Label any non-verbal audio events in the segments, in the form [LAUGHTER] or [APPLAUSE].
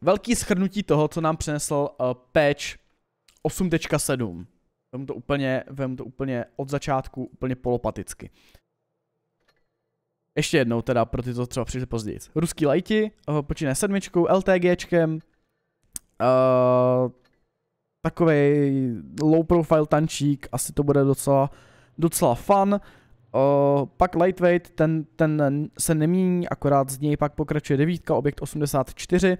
velký schrnutí toho, co nám přinesl uh, patch 8.7. Vem to úplně, vem to úplně od začátku, úplně polopaticky. Ještě jednou teda, pro ty, co třeba přišli později. Ruský lajti, uh, počínaje sedmičkou, LTGčkem, uh, eh, takovej low profile tančík, asi to bude docela, docela fun. Uh, pak lightweight, ten, ten se nemění, akorát z něj pak pokračuje devítka, objekt 84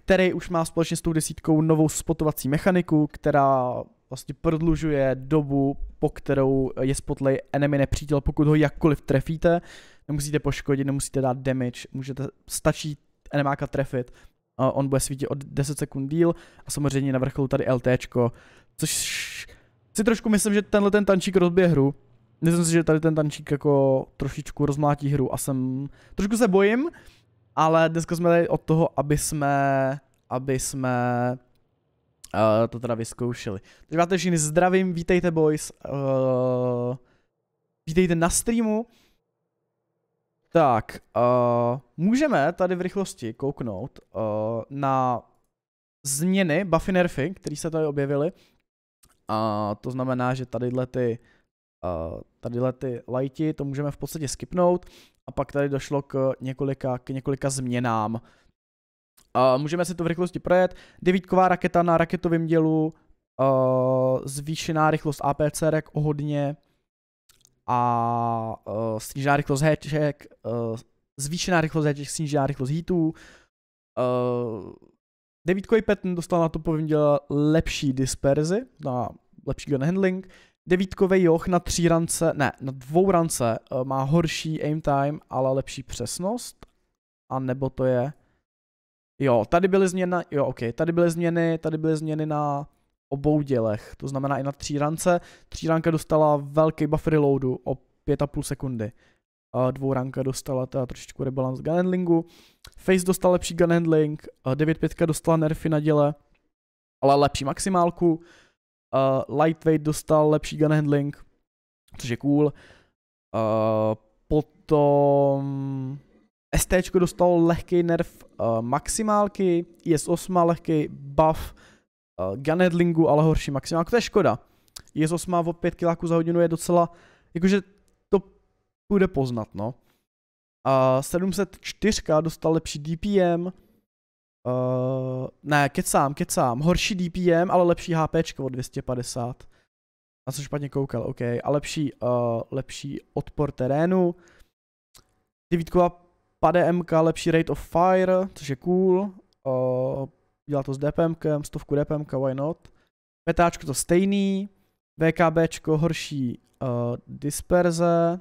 který už má společně s tou desítkou novou spotovací mechaniku, která vlastně prodlužuje dobu, po kterou je spotlej enemy nepřítel, pokud ho jakkoliv trefíte. Nemusíte poškodit, nemusíte dát damage, můžete, stačí enemáka trefit. On bude svítit o 10 sekund díl a samozřejmě na vrcholu tady LTčko, což si trošku myslím, že tenhle ten tančík rozbije hru. Myslím si, že tady ten tančík jako trošičku rozmlátí hru a jsem, trošku se bojím, ale dneska jsme tady od toho, aby jsme, aby jsme uh, to teda vyzkoušeli. Takže máte všichni zdravím, vítejte boys. Uh, vítejte na streamu. Tak, uh, můžeme tady v rychlosti kouknout uh, na změny buffy nerfy, které se tady objevily. A uh, to znamená, že tadyhle ty, uh, tadyhle ty lighty, to můžeme v podstatě skipnout a pak tady došlo k několika, k několika změnám. A můžeme si to v rychlosti projet. Devítková raketa na raketovém dělu, a zvýšená rychlost APC rek o hodně a snížená rychlost hatchek, zvýšená rychlost hatchek, snížená rychlost hitů. Uh, devítkový Patton dostal na to povím dělat lepší disperzi, na lepší gun handling, Devítkový joch na tří rance, ne, na dvou rance eh, má horší aim time, ale lepší přesnost. A nebo to je... Jo, tady byly změny, jo, ok, tady byly změny, tady byly změny na obou dělech, to znamená i na tří rance. Tří ranka dostala velký buffer reloadu o 5,5 sekundy. A eh, dvou ranka dostala teda trošičku rebalance gun handlingu. Face dostal lepší gun handling, 9.5 eh, dostala nerfy na děle, ale lepší maximálku. Uh, lightweight dostal lepší gun handling, což je cool. Uh, potom ST dostal lehký nerf uh, maximálky, IS-8 lehký buff uh, gun handlingu, ale horší maximálku, to je škoda. IS-8 o 5 kg za hodinu je docela, jakože to bude poznat, no. A 704 dostal lepší DPM, Uh, ne, kecám, kecám. Horší DPM, ale lepší HP o 250. Na co špatně koukal, OK. A lepší, uh, lepší odpor terénu. Devítková pade MK, lepší rate of fire, což je cool. Uh, dělá to s DPMkem, stovku DPMka, why not. Petáčko to stejný. VKBčko horší uh, disperze.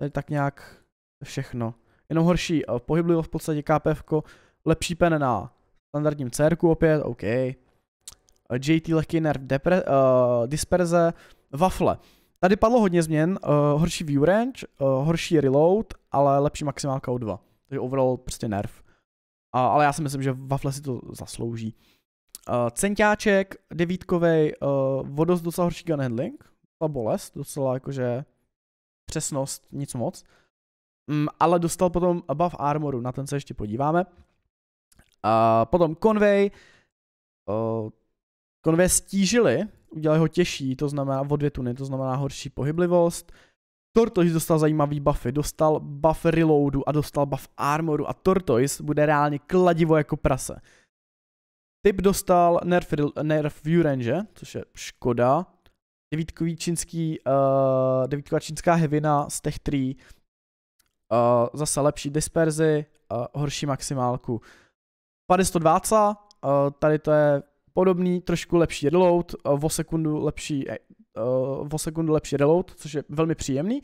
Tady tak nějak všechno. Jenom horší uh, pohyblivost v podstatě, KPFko Lepší pen na standardním CR opět, OK. Eh, JT lehký nerv depre, uh, disperze, wafle. Tady padlo hodně změn, uh, horší view range, uh, horší reload, ale lepší maximálka o 2. Takže overall prostě nerv. Uh, ale já si myslím, že wafle si to zaslouží. Uh, centáček, devítkovej, uh, vodost docela horší gun handling, docela bolest, docela jakože přesnost, nic moc. Um, ale dostal potom buff armoru, na ten se ještě podíváme. A potom Conway, Conway stížili, udělali ho těžší, to znamená o dvě tuny, to znamená horší pohyblivost. Tortoise dostal zajímavý buffy, dostal buff reloadu a dostal buff armoru a Tortoise bude reálně kladivo jako prase. Typ dostal nerf, nerf view range, což je škoda. Devítkový čínský, uh, devítková čínská hevina z těch tří. Uh, zase lepší disperzi, uh, horší maximálku. 520, eh, tady to je podobný, trošku lepší reload, eh, o sekundu lepší, eh, o sekundu lepší reload, což je velmi příjemný.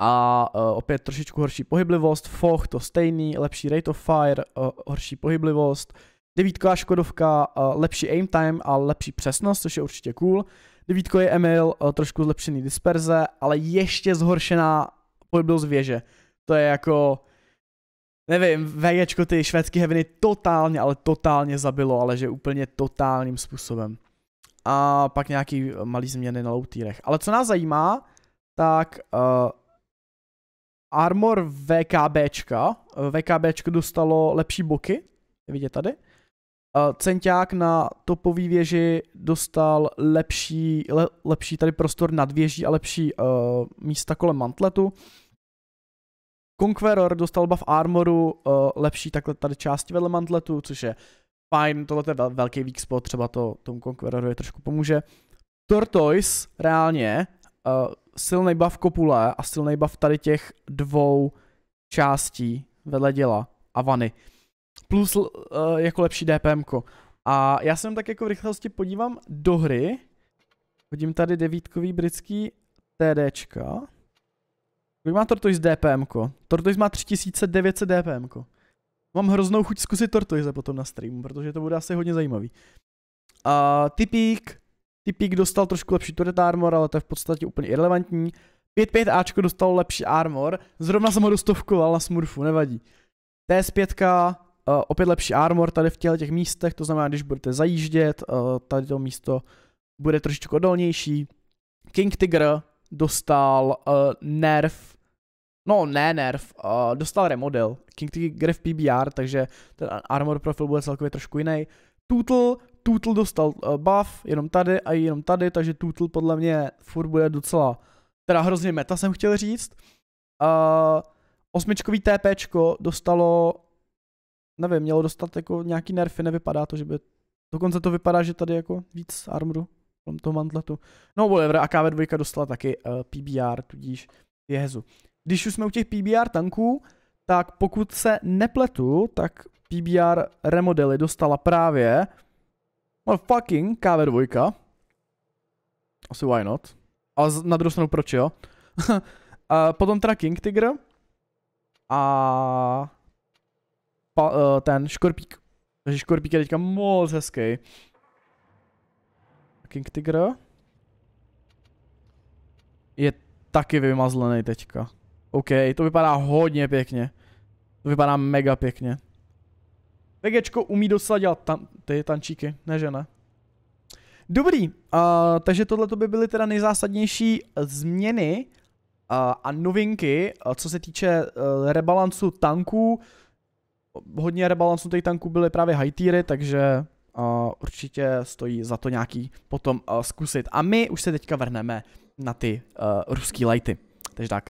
A opět trošičku horší pohyblivost, foch to stejný, lepší rate of fire, horší pohyblivost, devítková Škodovka, lepší aim time a lepší přesnost, což je určitě cool. Devítko je Emil, trošku zlepšený disperze, ale ještě zhoršená pohyblivost věže. To je jako nevím, veječko ty švédské heviny totálně, ale totálně zabilo, ale že úplně totálním způsobem. A pak nějaký eh, malý změny na loutýrech. Ale co nás zajímá, tak uh, Armor VKBčka, eh, VKBčko dostalo lepší boky, je vidět tady. Uh, Centiák na topový věži dostal lepší, le, lepší tady prostor nad věží a lepší uh, místa kolem mantletu. Conqueror dostal buff armoru, uh, lepší takhle tady části vedle mantletu, což je fajn, tohle je vel, velký weak spot, třeba to tomu Conquerorovi trošku pomůže. Tortoise, reálně, uh, eh, silný buff kopule a silný buff tady těch dvou částí vedle děla a vany. Plus uh, jako lepší DPM. ko. A já se tak jako v rychlosti podívám do hry. Hodím tady devítkový britský TDčka. Kolik má Tortoise DPM? -ko? Tortoise má 3900 DPM. -ko. Mám hroznou chuť zkusit Tortoise potom na streamu, protože to bude asi hodně zajímavý. A uh, typík, typík dostal trošku lepší turret armor, ale to je v podstatě úplně irrelevantní. 5-5Ačko dostal lepší armor, zrovna jsem ho dostovkoval na smurfu, nevadí. TS5, uh, eh, opět lepší armor tady v těch místech, to znamená, když budete zajíždět, uh, tady to místo bude trošičku odolnější. King Tiger, dostal uh, eh, nerv, no ne nerv, uh, eh, dostal remodel, King gref PBR, takže ten armor profil bude celkově trošku jiný. Tootl, Tootl dostal uh, buff jenom tady a jenom tady, takže Tootl podle mě furt bude docela, teda hrozně meta jsem chtěl říct. Uh, osmičkový TPčko dostalo, nevím, mělo dostat jako nějaký nerfy, nevypadá to, že by, dokonce to vypadá, že tady jako víc armoru, tomto mantletu. No whatever, a KV2 dostala taky uh, eh, PBR, tudíž jezu. Když už jsme u těch PBR tanků, tak pokud se nepletu, tak PBR remodely dostala právě well, fucking KV2. Asi why not. A na druhou stranu proč jo? [LAUGHS] a potom teda King Tiger a pa, uh, ten Škorpík. Takže Škorpík je teďka moc hezký. King Tiger. Je taky vymazlený teďka. OK, to vypadá hodně pěkně. To vypadá mega pěkně. Vegečko umí dosadit dělat tam, ty tančíky, ne že ne? Dobrý, uh, takže tohle by byly teda nejzásadnější změny uh, a novinky, uh, co se týče uh, e, rebalancu tanků. Hodně rebalancu těch tanků byly právě high tiery, takže Eh, určitě stojí za to nějaký potom uh, zkusit. A my už se teďka vrhneme na ty uh, ruský lajty. Takže tak.